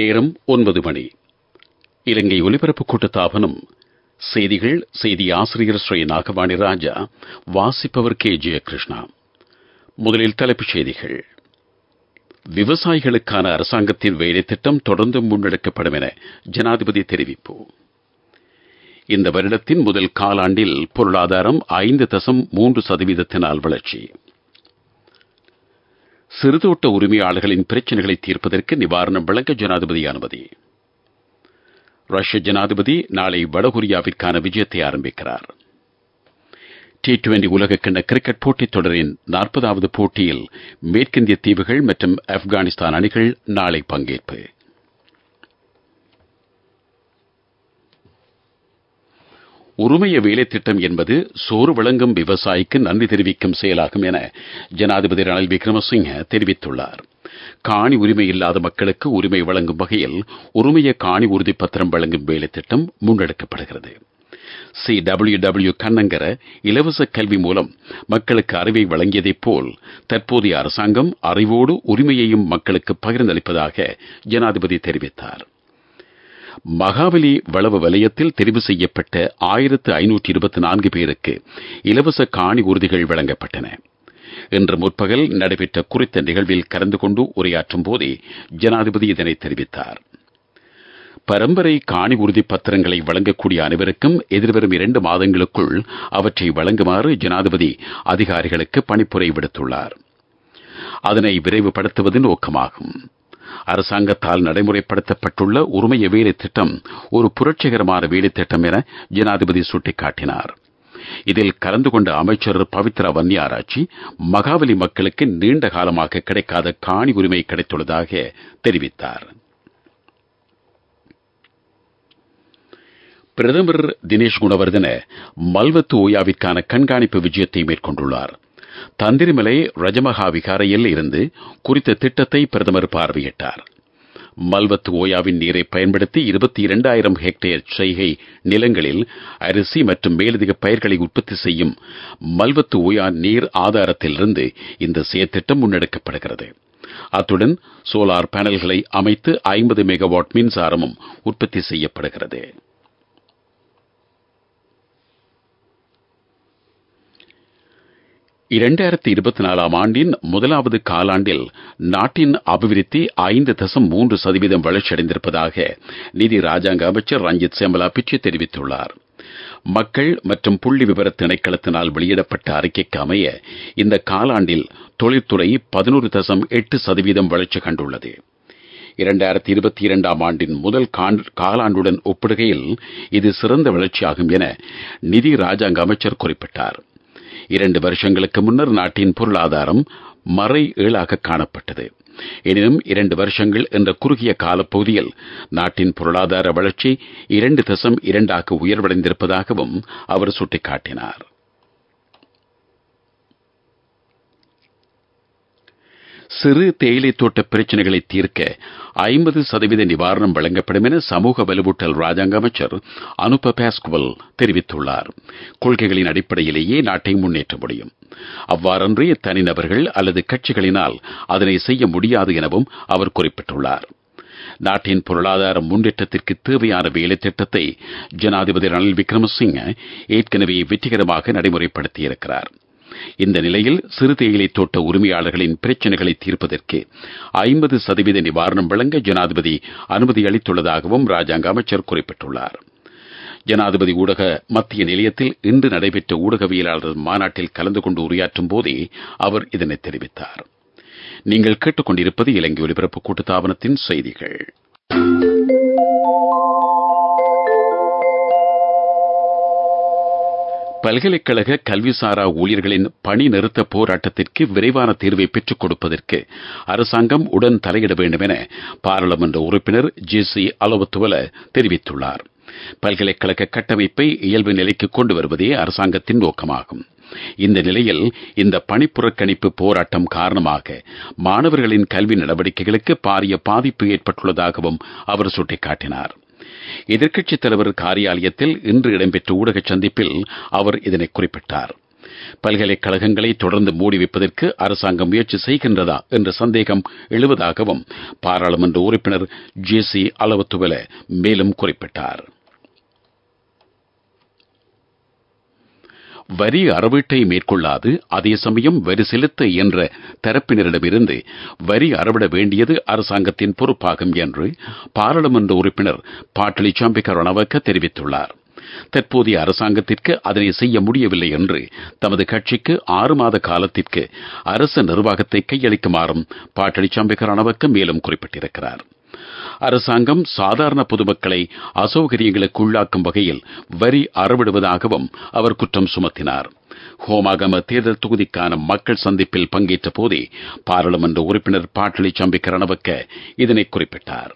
நேரம் ஒன்பது மணி இலங்கை ஒலிபரப்பு கூட்டத்தாபனம் செய்திகள் செய்தி ஆசிரியர் ஸ்ரீ நாகவாணி ராஜா வாசிப்பவர் கே ஜெயகிருஷ்ணா முதலில் தலைப்புச் செய்திகள் விவசாயிகளுக்கான அரசாங்கத்தின் வேலை திட்டம் தொடர்ந்து முன்னெடுக்கப்படும் என ஜனாதிபதி தெரிவிப்பு இந்த வருடத்தின் முதல் காலாண்டில் பொருளாதாரம் ஐந்து தசம் மூன்று சதவீதத்தினால் வளர்ச்சி சிறுதோட்ட உரிமையாளர்களின் பிரச்சினைகளை தீர்ப்பதற்கு நிவாரணம் வழங்க ஜனாதிபதி அனுமதி ரஷ்ய ஜனாதிபதி நாளை வடகொரியாவிற்கான விஜயத்தை ஆரம்பிக்கிறார் டி டுவெண்டி உலகக்கிண்ண கிரிக்கெட் போட்டித் தொடரின் நாற்பதாவது போட்டியில் மேற்கிந்திய தீவுகள் மற்றும் ஆப்கானிஸ்தான் அணிகள் நாளை பங்கேற்பு உரிமைய வேலை திட்டம் என்பது சோறு வழங்கும் விவசாயிக்கு நன்றி தெரிவிக்கும் செயலாகும் என ஜனாதிபதி ரணில் விக்ரமசிங்க தெரிவித்துள்ளார் காணி உரிமை இல்லாத மக்களுக்கு உரிமை வழங்கும் வகையில் உரிமைய காணி உறுதிப்பத்திரம் வழங்கும் வேலை திட்டம் முன்னெடுக்கப்படுகிறது சி டபிள்யூ டபிள்யூ கண்ணங்கர இலவச கல்வி மூலம் மக்களுக்கு அறிவை வழங்கியதைப் போல் தற்போதைய அரசாங்கம் அறிவோடு உரிமையையும் மக்களுக்கு பகிர்ந்தளிப்பதாக ஜனாதிபதி தெரிவித்தார் மகாவலி வளவு வலயத்தில் தெரிவு செய்யப்பட்ட ஆயிரத்து ஐநூற்றி இருபத்தி நான்கு பேருக்கு இலவச காணி உறுதிகள் வழங்கப்பட்டன இன்று முற்பகல் நடைபெற்ற குறித்த நிகழ்வில் கலந்து கொண்டு உரையாற்றும் போதே ஜனாதிபதி இதனை தெரிவித்தார் பரம்பரை காணி உறுதி பத்திரங்களை வழங்கக்கூடிய அனைவருக்கும் எதிர்வரும் இரண்டு மாதங்களுக்குள் அவற்றை வழங்குமாறு ஜனாதிபதி அதிகாரிகளுக்கு பணிப்புரை விடுத்துள்ளார் அதனை விரைவுபடுத்துவது நோக்கமாகும் அரசாங்கத்தால் நடைமுறைப்படுத்தப்பட்டுள்ள உரிமைய வேலை திட்டம் ஒரு புரட்சிகரமான வேலை திட்டம் என ஜனாதிபதி சுட்டிக்காட்டினார் இதில் கலந்து கொண்ட அமைச்சர் பவித்ரா வன்னியாராட்சி மகாவலி மக்களுக்கு நீண்ட காலமாக கிடைக்காத காணி உரிமை கிடைத்துள்ளதாக தெரிவித்தார் பிரதமர் தினேஷ் குணவர்தன மல்வத்து ஓயாவிற்கான கண்காணிப்பு விஜயத்தை மேற்கொண்டுள்ளார் தந்திரிமலை ரஜமகா விகாரையில் இருந்து குறித்த திட்டத்தை பிரதமர் பார்வையிட்டார் மல்வத் ஓயாவின் நீரை பயன்படுத்தி இருபத்தி இரண்டாயிரம் ஹெக்டேர் செய்கை நிலங்களில் அரிசி மற்றும் மேலதிக பயிர்களை உற்பத்தி செய்யும் மல்வத்து ஓயா நீர் ஆதாரத்திலிருந்து இந்த செயற்திட்டம் முன்னெடுக்கப்படுகிறது அத்துடன் சோலார் பேனல்களை அமைத்து ஐம்பது மெகாவாட் மின்சாரமும் உற்பத்தி செய்யப்படுகிறது இரண்டாயிரத்தி இருபத்தி நாலாம் ஆண்டின் முதலாவது காலாண்டில் நாட்டின் அபிவிருத்தி ஐந்து தசம் மூன்று சதவீதம் வளர்ச்சியடைந்திருப்பதாக நிதி ராஜாங்க அமைச்சர் ரஞ்சித் சேமலா பிச்சு தெரிவித்துள்ளார் மக்கள் மற்றும் புள்ளி விவர திணைக்களத்தினால் வெளியிடப்பட்ட அறிக்கைக்கு அமைய இந்த காலாண்டில் தொழில்துறை பதினோரு தசம் எட்டு சதவீதம் வளர்ச்சி கண்டுள்ளது இரண்டாயிரத்தி இருபத்தி இரண்டாம் ஆண்டின் முதல் காலாண்டுடன் ஒப்பிடுகையில் இது சிறந்த வளர்ச்சியாகும் என நிதி ராஜாங்க அமைச்சர் குறிப்பிட்டார் இரண்டு வருஷங்களுக்கு முன்னர் நாட்டின் பொருளாதாரம் மறை ஏழாக காணப்பட்டது எனினும் இரண்டு வருஷங்கள் என்ற குறுகிய காலப்பகுதியில் நாட்டின் பொருளாதார வளர்ச்சி இரண்டு தசம் இரண்டாக உயர்வடைந்திருப்பதாகவும் அவர் சுட்டிக்காட்டினார் சிறு தேயிலை தோட்ட பிரச்சினைகளை தீர்க்க ஐம்பது சதவீத நிவாரணம் வழங்கப்படும் என சமூக வலுவூட்டல் ராஜாங்க அமைச்சர் அனுப பாஸ்குவல் தெரிவித்துள்ளார் கொள்கைகளின் அடிப்படையிலேயே நாட்டை முன்னேற்ற முடியும் அவ்வாறன்றி தனிநபர்கள் அல்லது கட்சிகளினால் அதனை செய்ய முடியாது எனவும் அவர் குறிப்பிட்டுள்ளார் நாட்டின் பொருளாதார முன்னேற்றத்திற்கு தேவையான வேலை திட்டத்தை ஜனாதிபதி ரணில் விக்ரமசிங்க ஏற்கனவே வெற்றிகரமாக நடைமுறைப்படுத்தியிருக்கிறாா் இந்த நிலையில் சிறு தேயிலை தோட்ட உரிமையாளர்களின் பிரச்சினைகளை தீர்ப்பதற்கு ஐம்பது சதவீத நிவாரணம் வழங்க ஜனாதிபதி அனுமதி அளித்துள்ளதாகவும் ராஜாங்க அமைச்சர் குறிப்பிட்டுள்ளார் ஜனாதிபதி ஊடக மத்திய நிலையத்தில் இன்று நடைபெற்ற ஊடகவியலாளர் மாநாட்டில் கலந்து கொண்டு உரையாற்றும் போதே அவர் இதனை தெரிவித்தார் நீங்கள் கேட்டுக்கொண்டிருப்பது இலங்கை ஒலிபரப்பு கூட்டுத்தாபனத்தின் செய்திகள் பல்கலைக்கழக கல்விசாரா ஊழியர்களின் பணி நிறுத்த போராட்டத்திற்கு விரைவான தீர்வை பெற்றுக் கொடுப்பதற்கு அரசாங்கம் உடன் தலையிட வேண்டும் என பாராளுமன்ற உறுப்பினர் ஜி சி அலவத்துவல தெரிவித்துள்ளார் பல்கலைக்கழக கட்டமைப்பை இயல்பு நிலைக்கு கொண்டு வருவதே அரசாங்கத்தின் நோக்கமாகும் இந்த நிலையில் இந்த பணிப்புறக்கணிப்பு போராட்டம் காரணமாக மாணவர்களின் கல்வி நடவடிக்கைகளுக்கு பாரிய பாதிப்பு ஏற்பட்டுள்ளதாகவும் அவர் சுட்டிக்காட்டினாா் எதிர்க்கட்சித் தலைவர் காரியாலயத்தில் இன்று இடம்பெற்ற ஊடக சந்திப்பில் அவர் இதனை குறிப்பிட்டார் பல்கலைக்கழகங்களை தொடர்ந்து மூடி வைப்பதற்கு அரசாங்கம் முயற்சி செய்கின்றதா என்ற சந்தேகம் எழுவதாகவும் பாராளுமன்ற உறுப்பினர் ஜே சி அலவத்துவல மேலும் குறிப்பிட்டார் வரி அறவீட்டை மேற்கொள்ளாது அதே சமயம் வரி செலுத்த என்ற தரப்பினரிடமிருந்து வரி அறவிட வேண்டியது அரசாங்கத்தின் பொறுப்பாகும் என்று பாராளுமன்ற உறுப்பினர் பாட்டலி சாம்பிக ரணவக்க தெரிவித்துள்ளார் தற்போதைய அரசாங்கத்திற்கு அதனை செய்ய முடியவில்லை என்று தமது கட்சிக்கு ஆறு மாத காலத்திற்கு அரசு நிர்வாகத்தை கையளிக்குமாறும் பாட்டலி சாம்பிக ரணவக்க மேலும் குறிப்பிட்டிருக்கிறார் அரசாங்கம் சாதாரண பொதுமக்களை அசௌகரியங்களுக்கு உள்ளாக்கும் வகையில் வரி அறவிடுவதாகவும் அவர் குற்றம் சுமத்தினார் ஹோமாகம தேர்தல் தொகுதிக்கான மக்கள் சந்திப்பில் பங்கேற்ற போதே பாராளுமன்ற உறுப்பினர் பாட்லி சம்பிக்க இதனை குறிப்பிட்டார்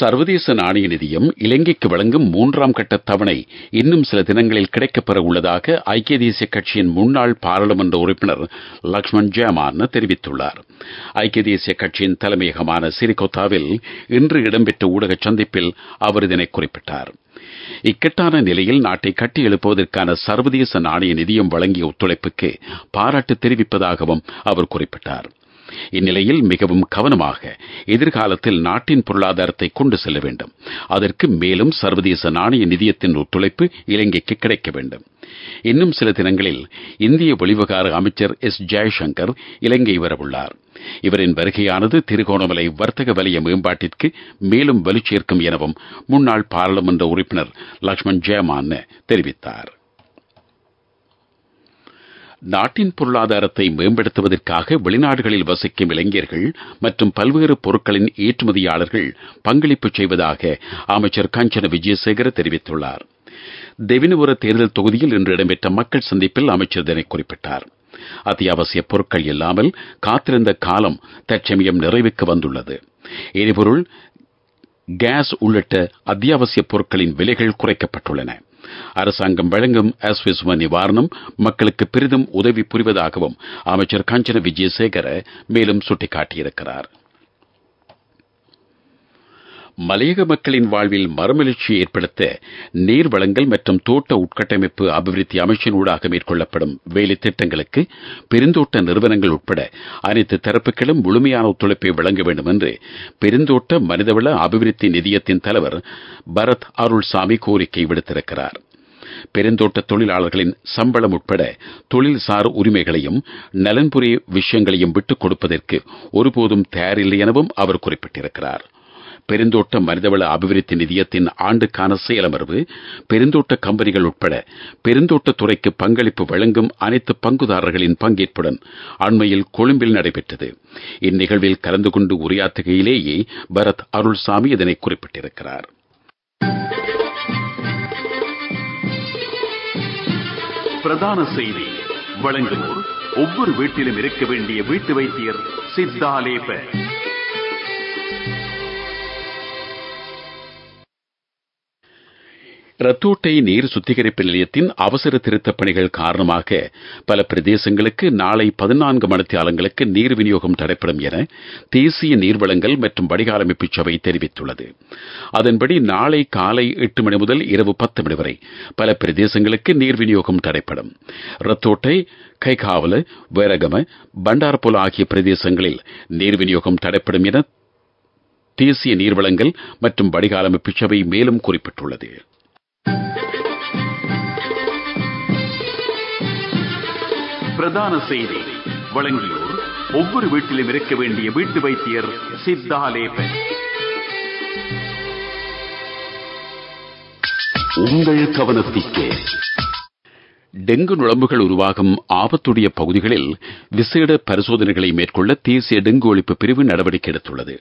சர்வதேச நாணய நிதியம் இலங்கைக்கு வழங்கும் மூன்றாம் கட்ட தவணை இன்னும் சில தினங்களில் கிடைக்கப்பெற உள்ளதாக ஐக்கிய தேசிய கட்சியின் முன்னாள் பாராளுமன்ற உறுப்பினர் லக்ஷ்மண் ஜெயமான் தெரிவித்துள்ளார் ஐக்கிய தேசிய கட்சியின் தலைமையகமான சிரிகோத்தாவில் இன்று இடம்பெற்ற ஊடக சந்திப்பில் அவர் இதனை குறிப்பிட்டார் இக்கட்டான நிலையில் நாட்டை கட்டி எழுப்புவதற்கான சர்வதேச நாணய நிதியம் வழங்கிய ஒத்துழைப்புக்கு பாராட்டு தெரிவிப்பதாகவும் அவர் குறிப்பிட்டார் இந்நிலையில் மிகவும் கவனமாக எதிர்காலத்தில் நாட்டின் பொருளாதாரத்தை கொண்டு செல்ல வேண்டும் அதற்கு மேலும் சர்வதேச நாணய நிதியத்தின் ஒத்துழைப்பு இலங்கைக்கு கிடைக்க வேண்டும் இன்னும் சில தினங்களில் இந்திய வெளிவிவகார அமைச்சர் எஸ் ஜெய்சங்கர் இலங்கை வரவுள்ளார் இவரின் வருகையானது திருகோணமலை வர்த்தக வலய மேம்பாட்டிற்கு மேலும் வலு சேர்க்கும் எனவும் முன்னாள் பாராளுமன்ற உறுப்பினர் லக்ஷ்மண் ஜெயமான் தெரிவித்தார் நாட்டின் பொருளாதாரத்தை மேம்படுத்துவதற்காக வெளிநாடுகளில் வசிக்கும் இளைஞர்கள் மற்றும் பல்வேறு பொருட்களின் ஏற்றுமதியாளர்கள் பங்களிப்பு செய்வதாக அமைச்சர் கஞ்சன விஜயசேகர தெரிவித்துள்ளார் தெவினபுர தேர்தல் தொகுதியில் இன்று இடம்பெற்ற மக்கள் சந்திப்பில் அமைச்சர் இதனை குறிப்பிட்டார் அத்தியாவசிய பொருட்கள் இல்லாமல் காத்திருந்த காலம் தற்சமயம் நிறைவுக்கு வந்துள்ளது எரிபொருள் கேஸ் உள்ளிட்ட அத்தியாவசிய பொருட்களின் விலைகள் குறைக்கப்பட்டுள்ளன அரசாங்கம் வழங்கும் அஸ்விசும நிவாரணம் மக்களுக்கு பெரிதும் உதவி புரிவதாகவும் அமைச்சர் காஞ்சன விஜயசேகர மேலும் சுட்டிக்காட்டியிருக்கிறார் மலையக மக்களின் வாழ்வில் மறுமலர்ச்சியை ஏற்படுத்த நீர் வளங்கள் மற்றும் தோட்ட உட்கட்டமைப்பு அபிவிருத்தி அமைச்சின் ஊடாக மேற்கொள்ளப்படும் வேலை திட்டங்களுக்கு பெருந்தோட்ட நிறுவனங்கள் உட்பட அனைத்து தரப்புகளும் முழுமையான ஒத்துழைப்பை வழங்க வேண்டும் என்று பெருந்தோட்ட மனிதவள அபிவிருத்தி நிதியத்தின் தலைவர் பரத் அருள்சாமி கோரிக்கை விடுத்திருக்கிறார் பெருந்தோட்ட தொழிலாளர்களின் சம்பளம் உட்பட தொழில்சார் உரிமைகளையும் நலன்புரி விஷயங்களையும் விட்டுக் கொடுப்பதற்கு ஒருபோதும் தயாரில்லை எனவும் அவர் குறிப்பிட்டிருக்கிறார் பெருந்தோட்ட மனிதவள அபிவிருத்தி நிதியத்தின் ஆண்டுக்கான செயலமர்வு பெருந்தோட்ட கம்பெனிகள் உட்பட பெருந்தோட்ட துறைக்கு பங்களிப்பு வழங்கும் அனைத்து பங்குதாரர்களின் பங்கேற்புடன் அண்மையில் கொழும்பில் நடைபெற்றது இந்நிகழ்வில் கலந்து கொண்டு உரையாற்றுகையிலேயே பரத் அருள்சாமி இதனை குறிப்பிட்டிருக்கிறார் பிரதான செய்தி வழங்குவோர் ஒவ்வொரு வீட்டிலும் இருக்க வேண்டிய வீட்டு வைத்தியர் சித்தாலேப ரத்தோட்டை நீர் சுத்திகரிப்பு நிலையத்தின் அவசர திருத்தப் பணிகள் காரணமாக பல பிரதேசங்களுக்கு நாளை பதினான்கு மணித்தியாலங்களுக்கு நீர் விநியோகம் தடைப்படும் என தேசிய நீர்வளங்கள் மற்றும் வடிகாலமைப்பு சபை தெரிவித்துள்ளது அதன்படி நாளை காலை எட்டு மணி முதல் இரவு பத்து மணி வரை பல பிரதேசங்களுக்கு நீர் விநியோகம் தடைப்படும் ரத்தோட்டை கைகாவல வேரகம பண்டார்புல ஆகிய பிரதேசங்களில் நீர் விநியோகம் தடைப்படும் என தேசிய நீர்வளங்கள் மற்றும் வடிகாலமைப்பு சபை மேலும் குறிப்பிட்டுள்ளது பிரதான செய்தி வழங்கியோர் ஒவ்வொரு வீட்டிலும் இருக்க வேண்டிய வீட்டு வைத்தியர் சித்தாலேபன் உங்கள் கவனத்திற்கே டெங்கு நுழம்புகள் உருவாகும் ஆபத்துடைய பகுதிகளில் விசேட பரிசோதனைகளை மேற்கொள்ள தேசிய டெங்கு ஒழிப்பு பிரிவு நடவடிக்கை எடுத்துள்ளது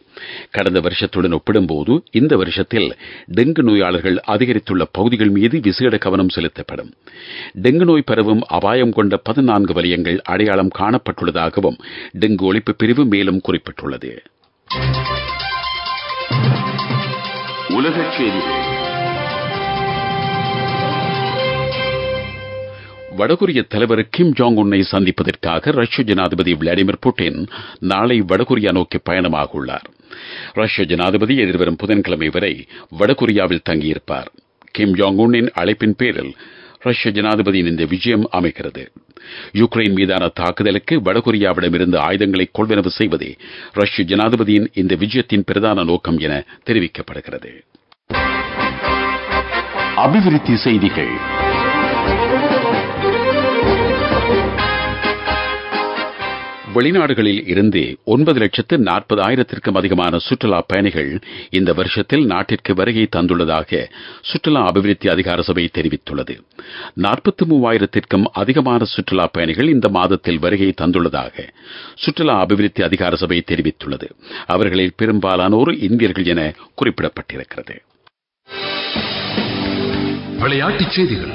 கடந்த வருஷத்துடன் ஒப்பிடும்போது இந்த வருஷத்தில் டெங்கு நோயாளர்கள் அதிகரித்துள்ள பகுதிகள் மீது விசேட கவனம் செலுத்தப்படும் டெங்கு நோய் பரவும் அபாயம் கொண்ட பதினான்கு வலயங்கள் அடையாளம் காணப்பட்டுள்ளதாகவும் டெங்கு ஒழிப்பு பிரிவு மேலும் குறிப்பிட்டுள்ளது உலகச் செய்திகள் வடகொரிய தலைவர் கிம் ஜாங் உன்னை சந்திப்பதற்காக ரஷ்ய ஜனாதிபதி விளாடிமிர் புட்டின் நாளை வடகொரியா நோக்கி பயணமாக உள்ளார் ரஷ்ய ஜனாதிபதி எதிர்வரும் புதன்கிழமை வரை வடகொரியாவில் தங்கியிருப்பார் கிம் ஜாங் உன்னின் அழைப்பின் பேரில் ரஷ்ய ஜனாதிபதியின் இந்த விஜயம் அமைகிறது யுக்ரைன் மீதான தாக்குதலுக்கு வடகொரியாவிடமிருந்து ஆயுதங்களை கொள்வனவு செய்வதே ரஷ்ய ஜனாதிபதியின் இந்த விஜயத்தின் பிரதான நோக்கம் என தெரிவிக்கப்படுகிறது அபிவிருத்தி செய்திகள் வெளிநாடுகளில் இருந்து ஒன்பது லட்சத்து நாற்பது ஆயிரத்திற்கும் அதிகமான சுற்றுலா பயணிகள் இந்த வருஷத்தில் நாட்டிற்கு வருகை தந்துள்ளதாக சுற்றுலா அபிவிருத்தி அதிகார சபை தெரிவித்துள்ளது நாற்பத்தி மூவாயிரத்திற்கும் அதிகமான சுற்றுலா பயணிகள் இந்த மாதத்தில் வருகை தந்துள்ளதாக சுற்றுலா அபிவிருத்தி அதிகார சபை தெரிவித்துள்ளது அவர்களில் பெரும்பாலானோர் இந்தியர்கள் என குறிப்பிடப்பட்டிருக்கிறது விளையாட்டுச் செய்திகள்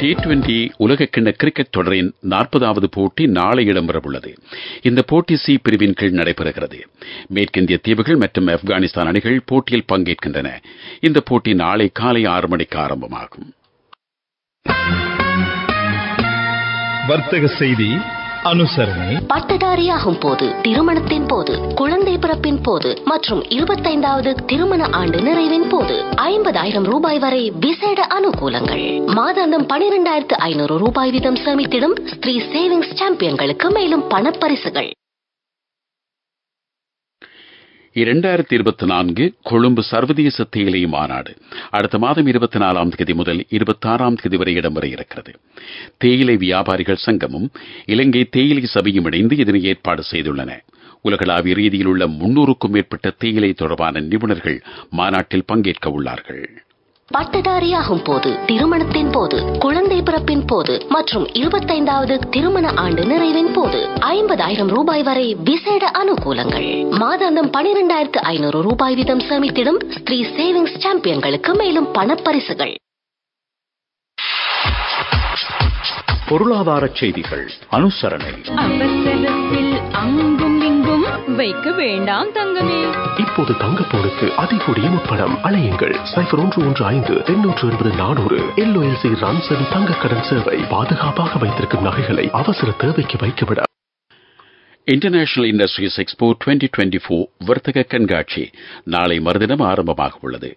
டி டுவெண்டி உலகக்கிண்ண கிரிக்கெட் தொடரின் நாற்பதாவது போட்டி நாளை இடம்பெறவுள்ளது இந்த போட்டி சி பிரிவின் கீழ் நடைபெறுகிறது மேற்கிந்திய தீவுகள் மற்றும் ஆப்கானிஸ்தான் அணிகள் போட்டியில் பங்கேற்கின்றன இந்த போட்டி நாளை காலை ஆறு மணிக்கு ஆரம்பமாகும் வர்த்தக செய்தி அனுசரணை பட்டதாரியாகும் போது திருமணத்தின் போது குழந்தை பிறப்பின் போது மற்றும் இருபத்தைந்தாவது திருமண ஆண்டு நிறைவின் போது ஐம்பதாயிரம் ரூபாய் வரை விசேட அனுகூலங்கள் மாதாந்தம் பனிரெண்டாயிரத்து ஐநூறு ரூபாய் வீதம் சேமித்திடும் ஸ்ரீ சேவிங்ஸ் சாம்பியன்களுக்கு மேலும் பணப்பரிசுகள் இரண்டாயிரத்தி இருபத்தி நான்கு கொழும்பு சர்வதேச தேயிலை மாநாடு அடுத்த மாதம் இருபத்தி நாலாம் தேதி முதல் இருபத்தாறாம் தேதி வரை இடம்பெற இருக்கிறது தேயிலை வியாபாரிகள் சங்கமும் இலங்கை தேயிலை சபையும் இணைந்து இதனை ஏற்பாடு செய்துள்ளன உலகளாவிய ரீதியில் உள்ள முன்னூறுக்கும் மேற்பட்ட தேயிலை தொடர்பான நிபுணர்கள் மாநாட்டில் பங்கேற்க உள்ளார்கள் பட்டதாரியாகும் போது திருமணத்தின் போது குழந்தை பிறப்பின் போது மற்றும் இருபத்தைந்தாவது திருமண ஆண்டு நிறைவின் போது ஐம்பதாயிரம் ரூபாய் வரை விசேட அனுகூலங்கள் மாதாந்தம் பனிரெண்டாயிரத்து ஐநூறு ரூபாய் வீதம் சேமித்திடும் ஸ்ரீ சேவிங்ஸ் சாம்பியன்களுக்கு மேலும் பணப்பரிசுகள் பொருளாதார செய்திகள் அனுசரணை வைக்க வேண்டாம் தங்கமே இப்போது தங்க தங்கப்போனுக்கு அதிகூடிய முப்படம் அலையுங்கள் சைபர் ஒன்று ஒன்று ஐந்து எண்ணூற்று ஒன்பது நானூறு எல்ஓஎல்சி ராம்சன் தங்க கடன் சேவை பாதுகாப்பாக வைத்திருக்கும் நகைகளை அவசர தேவைக்கு வைக்கவிட international industries expo twenty twenty four வர்த்தக கண்காட்சி நாளை மறுதினம் ஆரம்பமாக உள்ளது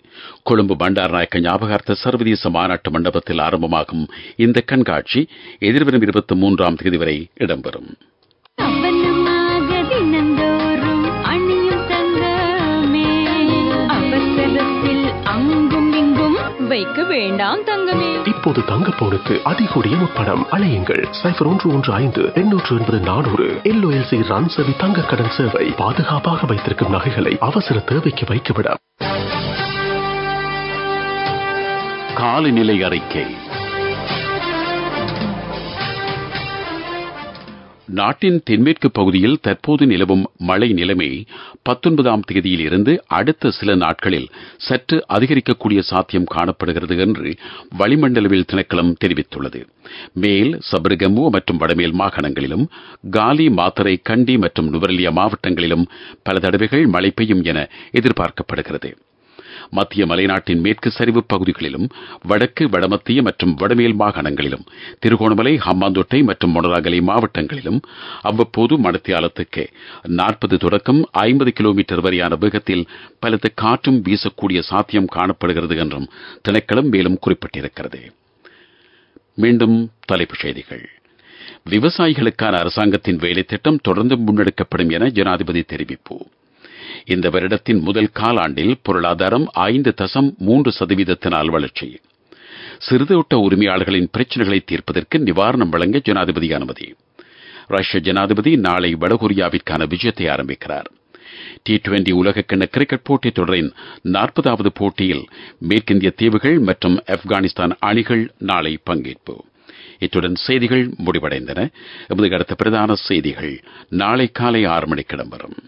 கொழும்பு பண்டார் நாயக்க ஞாபகார்த்த சர்வதேச மாநாட்டு மண்டபத்தில் ஆரம்பமாகும் இந்த கண்காட்சி எதிர்வரும் இருபத்தி மூன்றாம் தேதி வரை இடம்பெறும் உங்களுக்கு வேண்டாம் தங்கமே இப்போது தங்க போனுக்கு அதிகூடிய முப்படம் அலையுங்கள் சைபர் ஒன்று ஒன்று ஐந்து எண்ணூற்று ஒன்பது நானூறு எல்ஓஎல்சி ரன் செவி தங்க கடன் சேவை பாதுகாப்பாக வைத்திருக்கும் நகைகளை அவசர தேவைக்கு வைக்கப்படும் காலநிலை அறிக்கை நாட்டின் தென்மேற்கு பகுதியில் தற்போது நிலவும் மழை நிலைமை பத்தொன்பதாம் தேதியில் இருந்து அடுத்த சில நாட்களில் சற்று அதிகரிக்கக்கூடிய சாத்தியம் காணப்படுகிறது என்று வளிமண்டலவில் திணைக்களம் தெரிவித்துள்ளது மேல் சபரிகமு மற்றும் வடமேல் மாகாணங்களிலும் காலி மாத்தரை கண்டி மற்றும் நுவரெலியா மாவட்டங்களிலும் பல தடவைகள் மழை பெய்யும் என எதிர்பார்க்கப்படுகிறது மத்திய மலைநாட்டின் மேற்கு சரிவு பகுதிகளிலும் வடக்கு வடமத்திய மற்றும் வடமேல் மாகாணங்களிலும் திருகோணமலை ஹம்பாந்தோட்டை மற்றும் மொனராகலை மாவட்டங்களிலும் அவ்வப்போது மடத்தியாலத்துக்கு நாற்பது தொடக்கம் ஐம்பது கிலோமீட்டர் வரையான வேகத்தில் பலத்த காற்றும் வீசக்கூடிய சாத்தியம் காணப்படுகிறது என்றும் திணைக்களம் மேலும் குறிப்பிட்டிருக்கிறது மீண்டும் தலைப்புச் செய்திகள் விவசாயிகளுக்கான அரசாங்கத்தின் வேலைத்திட்டம் தொடர்ந்து முன்னெடுக்கப்படும் என ஜனாதிபதி தெரிவிப்பு இந்த வருடத்தின் முதல் காலாண்டில் பொருளாதாரம் ஐந்து தசம் மூன்று சதவீதத்தினால் வளர்ச்சி சிறுதோட்ட உரிமையாளர்களின் பிரச்சினைகளை தீர்ப்பதற்கு நிவாரணம் வழங்க ஜனாதிபதி அனுமதி ரஷ்ய ஜனாதிபதி நாளை வடகொரியாவிற்கான விஜயத்தை ஆரம்பிக்கிறார் டி டுவெண்டி உலகக்கிண கிரிக்கெட் போட்டித் தொடரின் நாற்பதாவது போட்டியில் மேற்கிந்திய தீவுகள் மற்றும் ஆப்கானிஸ்தான் அணிகள் நாளை பங்கேற்பு இத்துடன் செய்திகள் முடிவடைந்தன எமது அடுத்த பிரதான செய்திகள் நாளை காலை ஆறு மணிக்கிடம் வரும்